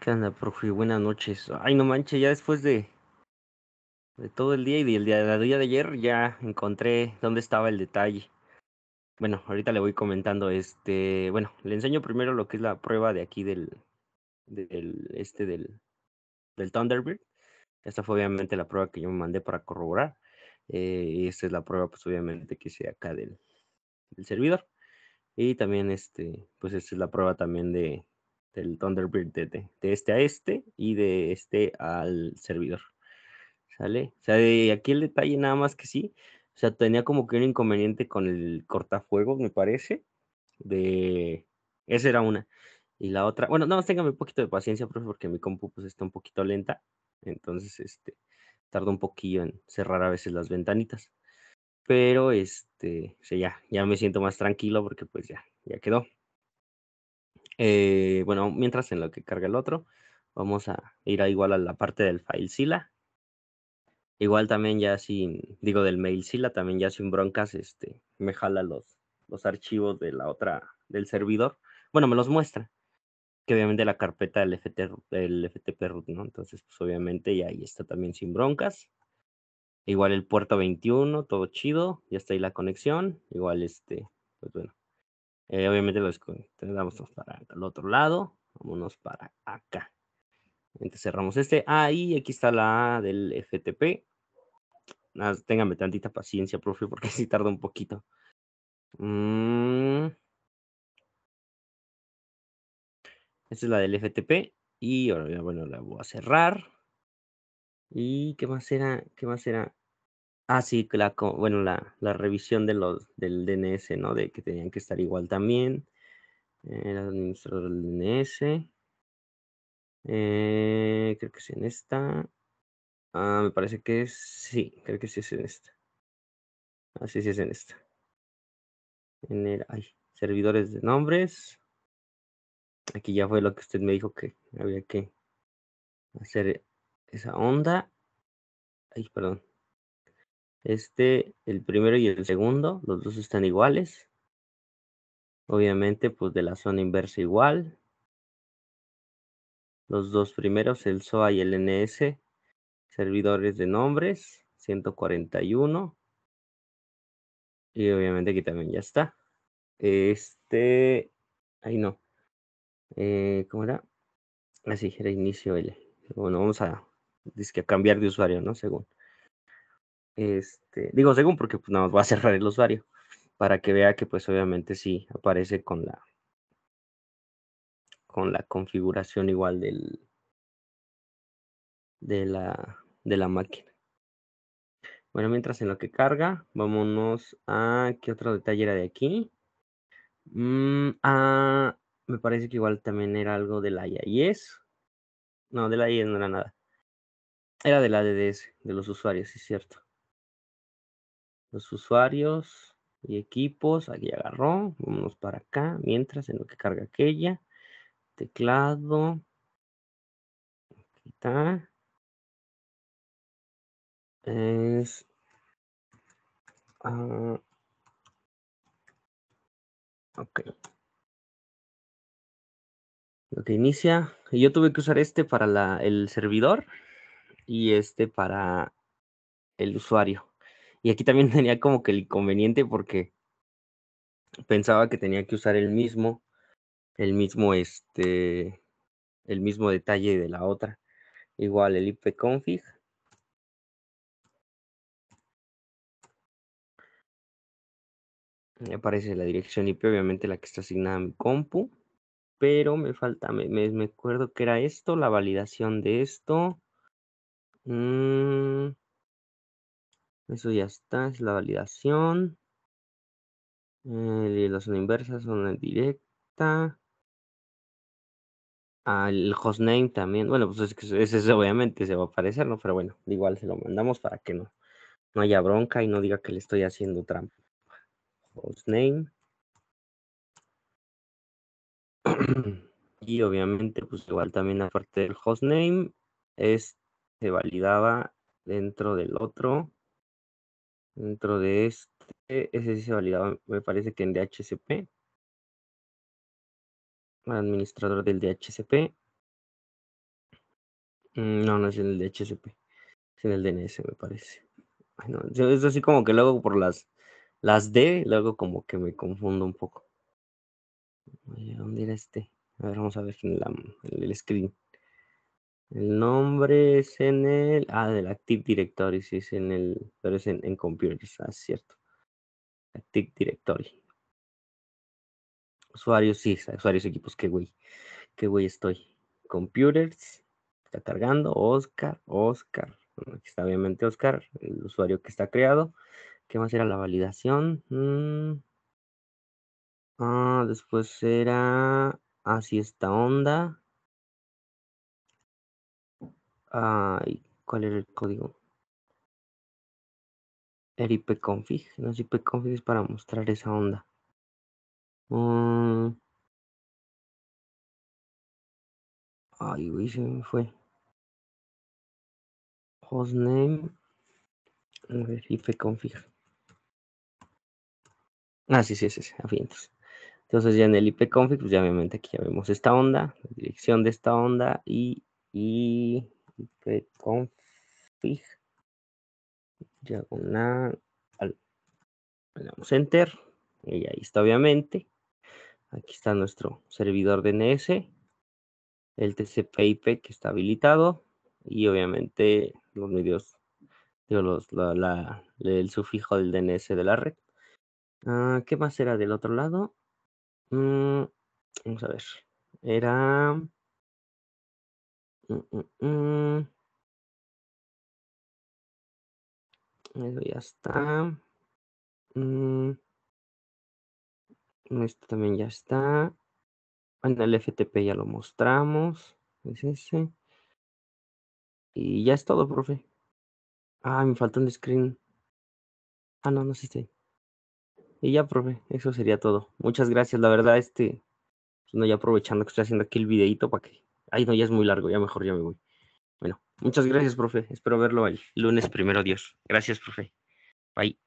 ¿Qué onda, profe? Buenas noches. Ay, no manches, ya después de, todo el día y del día, día de ayer ya encontré dónde estaba el detalle. Bueno, ahorita le voy comentando, este, bueno, le enseño primero lo que es la prueba de aquí del, del, este, del, del Thunderbird. Esta fue obviamente la prueba que yo me mandé para corroborar. y eh, esta es la prueba, pues obviamente que hice acá del, del servidor. Y también, este, pues esta es la prueba también de, el Thunderbird de este a este y de este al servidor. ¿Sale? O sea, de aquí el detalle nada más que sí. O sea, tenía como que un inconveniente con el cortafuegos, me parece. De... Esa era una. Y la otra, bueno, nada más téngame un poquito de paciencia, profe, porque mi compu pues está un poquito lenta. Entonces, este, tarda un poquillo en cerrar a veces las ventanitas. Pero, este, o sea, ya, ya me siento más tranquilo porque pues ya, ya quedó. Eh, bueno, mientras en lo que carga el otro, vamos a ir a igual a la parte del sila Igual también ya sin, digo del Mail sila también ya sin broncas, este, me jala los, los archivos de la otra, del servidor. Bueno, me los muestra, que obviamente la carpeta del, FT, del FTP root, ¿no? Entonces, pues obviamente ya ahí está también sin broncas. Igual el puerto 21, todo chido, ya está ahí la conexión. Igual este, pues bueno, eh, obviamente lo tenemos para el otro lado. Vámonos para acá. Entonces cerramos este. Ah, y aquí está la del FTP. Ah, téngame tantita paciencia, profe, porque si tarda un poquito. Mm. Esta es la del FTP. Y ahora, bueno, la voy a cerrar. ¿Y qué más era? ¿Qué más era? Ah, sí, bueno, la, revisión de los, del DNS, ¿no? De que tenían que estar igual también. El eh, administrador del DNS. Eh, creo que es en esta. Ah, me parece que es. Sí, creo que sí es en esta. Ah, sí, sí es en esta. En el. servidores de nombres. Aquí ya fue lo que usted me dijo que había que hacer esa onda. Ay, perdón. Este, el primero y el segundo, los dos están iguales. Obviamente, pues de la zona inversa igual. Los dos primeros, el SOA y el NS, servidores de nombres, 141. Y obviamente aquí también ya está. Este, ahí no. Eh, ¿Cómo era? Así, ah, era inicio L. Bueno, vamos a, que a cambiar de usuario, ¿no? Según. Este, digo según porque pues nada voy a cerrar el usuario para que vea que pues obviamente sí aparece con la con la configuración igual del de la de la máquina. Bueno, mientras en lo que carga, vámonos a qué otro detalle era de aquí. Mm, ah, me parece que igual también era algo de la IIS. No, de la IIS no era nada. Era de la DDS, de los usuarios, sí es cierto los usuarios y equipos, aquí agarró, vámonos para acá, mientras en lo que carga aquella, teclado, aquí está, es, ah, ok, lo que inicia, yo tuve que usar este para el servidor y este para el usuario. Y aquí también tenía como que el inconveniente porque pensaba que tenía que usar el mismo, el mismo este, el mismo detalle de la otra. Igual el ipconfig. Me aparece la dirección IP, obviamente la que está asignada a mi compu. Pero me falta, me, me, me acuerdo que era esto, la validación de esto. Mm. Eso ya está, es la validación. Eh, la zona inversa, zona directa. Al ah, hostname también. Bueno, pues ese, obviamente se va a aparecer, ¿no? Pero bueno, igual se lo mandamos para que no, no haya bronca y no diga que le estoy haciendo trampa. Hostname. y obviamente, pues igual también aparte del hostname, es, se validaba dentro del otro Dentro de este, ese sí se validaba, me parece que en DHCP. Administrador del DHCP. Mm, no, no es en el DHCP. Es en el DNS, me parece. Bueno, es así como que luego por las, las D, luego como que me confundo un poco. ¿dónde era este? A ver, vamos a ver en el screen. El nombre es en el. Ah, del Active Directory, sí, es en el. Pero es en, computers, ah, es cierto. Active Directory. Usuarios, sí, usuarios equipos, qué güey. Qué güey estoy. Computers, está cargando. Oscar, Oscar. aquí está obviamente Oscar, el usuario que está creado. ¿Qué más era la validación? Mm. Ah, después era. Así ah, esta onda. Ay, ¿cuál era el código? El ipconfig. No ipconfig es para mostrar esa onda. Mm. Ay, uy, se me fue. Hostname. A ipconfig. Ah, sí, sí, sí, sí. fin Entonces ya en el ipconfig, pues ya obviamente aquí ya vemos esta onda, la dirección de esta onda y config diagonal le damos enter y ahí está obviamente aquí está nuestro servidor DNS el TCP/IP que está habilitado y obviamente los medios digo, los, la, el sufijo del DNS de la red ah, ¿qué más era del otro lado? Mm, vamos a ver era Mm, mm, mm. Eso ya está. Esto también ya está. Bueno, el FTP ya lo mostramos. Es ese. Y ya es todo, profe. Ah, me falta un screen. Ah, no, no existe. Y ya, profe, eso sería todo. Muchas gracias. La verdad, este, pues, no, ya aprovechando que estoy haciendo aquí el videito para que Ay, no, ya es muy largo, ya mejor ya me voy. Bueno, muchas gracias, profe. Espero verlo el lunes primero, Dios. Gracias, profe. Bye.